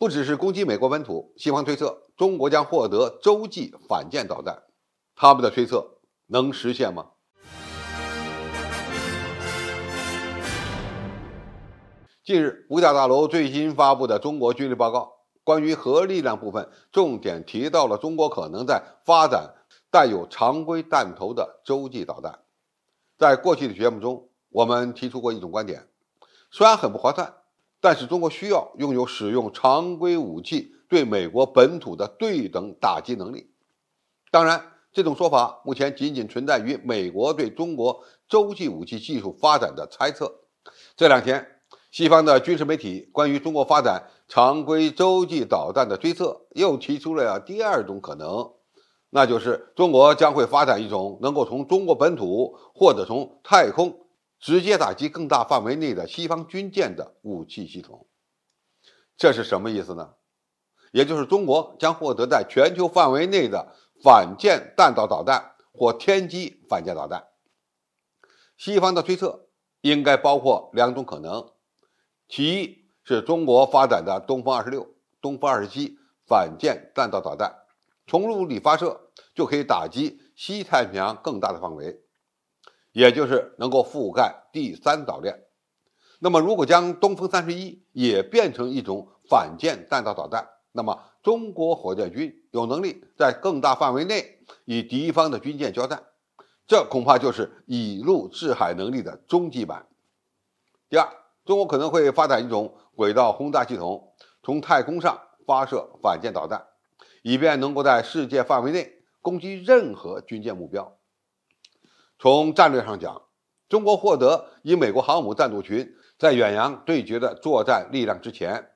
不只是攻击美国本土，西方推测中国将获得洲际反舰导弹。他们的推测能实现吗？近日，五角大楼最新发布的中国军力报告，关于核力量部分，重点提到了中国可能在发展带有常规弹头的洲际导弹。在过去的节目中，我们提出过一种观点，虽然很不划算。但是中国需要拥有使用常规武器对美国本土的对等打击能力。当然，这种说法目前仅仅存在于美国对中国洲际武器技术发展的猜测。这两天，西方的军事媒体关于中国发展常规洲际导弹的推测，又提出了第二种可能，那就是中国将会发展一种能够从中国本土或者从太空。直接打击更大范围内的西方军舰的武器系统，这是什么意思呢？也就是中国将获得在全球范围内的反舰弹道导弹或天基反舰导弹。西方的推测应该包括两种可能，其一是中国发展的东风二十六、东风二十七反舰弹道导弹，从陆地发射就可以打击西太平洋更大的范围。也就是能够覆盖第三岛链。那么，如果将东风三十一也变成一种反舰弹道导弹，那么中国火箭军有能力在更大范围内与敌方的军舰交战。这恐怕就是以陆制海能力的终极版。第二，中国可能会发展一种轨道轰炸系统，从太空上发射反舰导弹，以便能够在世界范围内攻击任何军舰目标。从战略上讲，中国获得以美国航母战斗群在远洋对决的作战力量之前，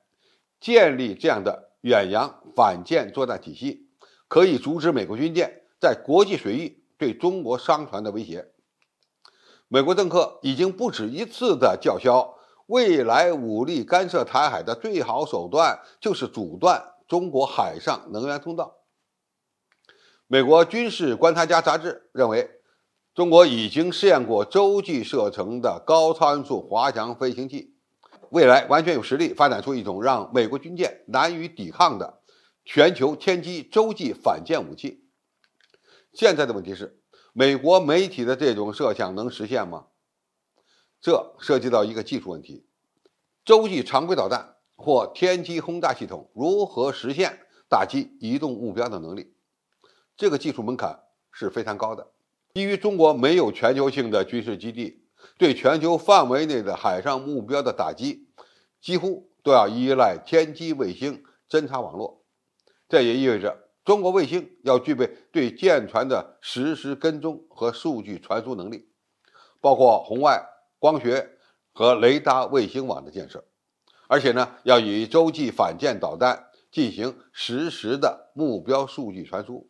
建立这样的远洋反舰作战体系，可以阻止美国军舰在国际水域对中国商船的威胁。美国政客已经不止一次的叫嚣，未来武力干涉台海的最好手段就是阻断中国海上能源通道。美国军事观察家杂志认为。中国已经试验过洲际射程的高参数滑翔飞行器，未来完全有实力发展出一种让美国军舰难以抵抗的全球天基洲际反舰武器。现在的问题是，美国媒体的这种设想能实现吗？这涉及到一个技术问题：洲际常规导弹或天基轰炸系统如何实现打击移动目标的能力？这个技术门槛是非常高的。基于中国没有全球性的军事基地，对全球范围内的海上目标的打击，几乎都要依赖天基卫星侦察网络。这也意味着中国卫星要具备对舰船的实时跟踪和数据传输能力，包括红外、光学和雷达卫星网的建设，而且呢，要与洲际反舰导弹进行实时的目标数据传输。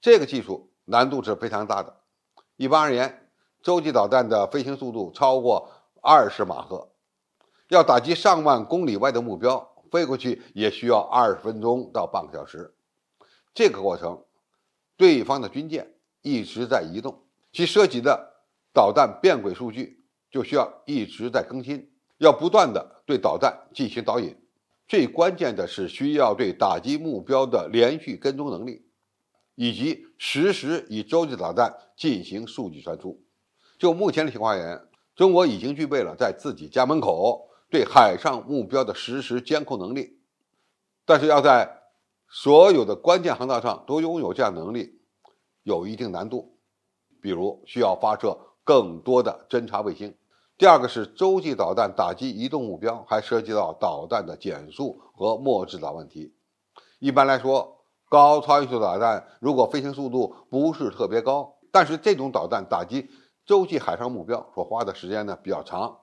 这个技术。难度是非常大的。一般而言，洲际导弹的飞行速度超过二十马赫，要打击上万公里外的目标，飞过去也需要二十分钟到半个小时。这个过程，对方的军舰一直在移动，其涉及的导弹变轨数据就需要一直在更新，要不断的对导弹进行导引。最关键的是需要对打击目标的连续跟踪能力。以及实时以洲际导弹进行数据传输。就目前的情况而言，中国已经具备了在自己家门口对海上目标的实时监控能力。但是要在所有的关键航道上都拥有这样能力，有一定难度。比如需要发射更多的侦察卫星。第二个是洲际导弹打击移动目标，还涉及到导弹的减速和末制导问题。一般来说。高超音速导弹如果飞行速度不是特别高，但是这种导弹打击洲际海上目标所花的时间呢比较长，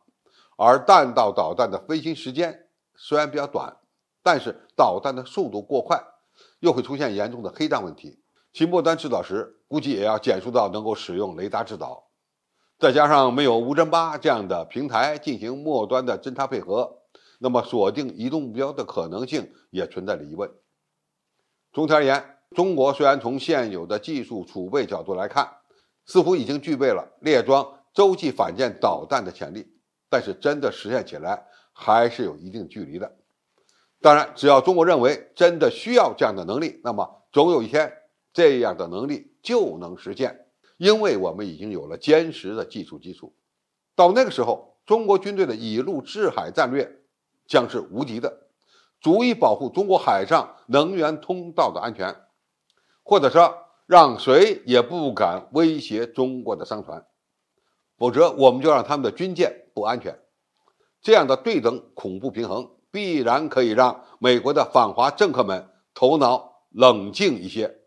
而弹道导弹的飞行时间虽然比较短，但是导弹的速度过快，又会出现严重的黑障问题。其末端制导时估计也要减速到能够使用雷达制导，再加上没有无侦八这样的平台进行末端的侦察配合，那么锁定移动目标的可能性也存在着疑问。总体而言，中国虽然从现有的技术储备角度来看，似乎已经具备了列装洲际反舰导弹的潜力，但是真的实现起来还是有一定距离的。当然，只要中国认为真的需要这样的能力，那么总有一天这样的能力就能实现，因为我们已经有了坚实的技术基础。到那个时候，中国军队的以陆制海战略将是无敌的。足以保护中国海上能源通道的安全，或者说让谁也不敢威胁中国的商船，否则我们就让他们的军舰不安全。这样的对等恐怖平衡，必然可以让美国的反华政客们头脑冷静一些。